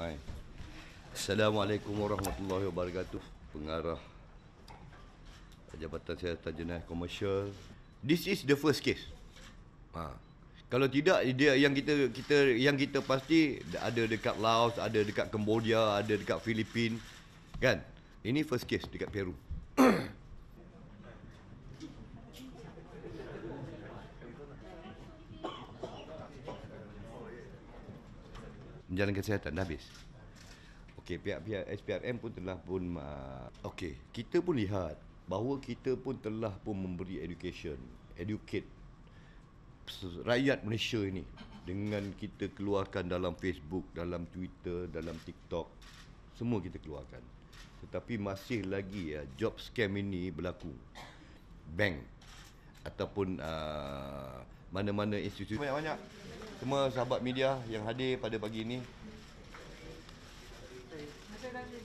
Mai. Assalamualaikum warahmatullahi wabarakatuh. Pengarah Jabatan saya Tanjenai Commercial. This is the first case. Ha. Kalau tidak dia yang kita kita yang kita pasti ada dekat Laos, ada dekat Cambodia, ada dekat Filipin. Kan? Ini first case dekat Peru. menjalankan kesihatan dah habis. Okey, pihak-pihak SPRM pun telah pun uh, okey, kita pun lihat bahawa kita pun telah pun memberi education, educate rakyat Malaysia ini dengan kita keluarkan dalam Facebook, dalam Twitter, dalam TikTok, semua kita keluarkan. Tetapi masih lagi ya uh, job scam ini berlaku. Bank ataupun uh, mana-mana institusi banyak-banyak semua sahabat media yang hadir pada pagi ini. Terima kasih.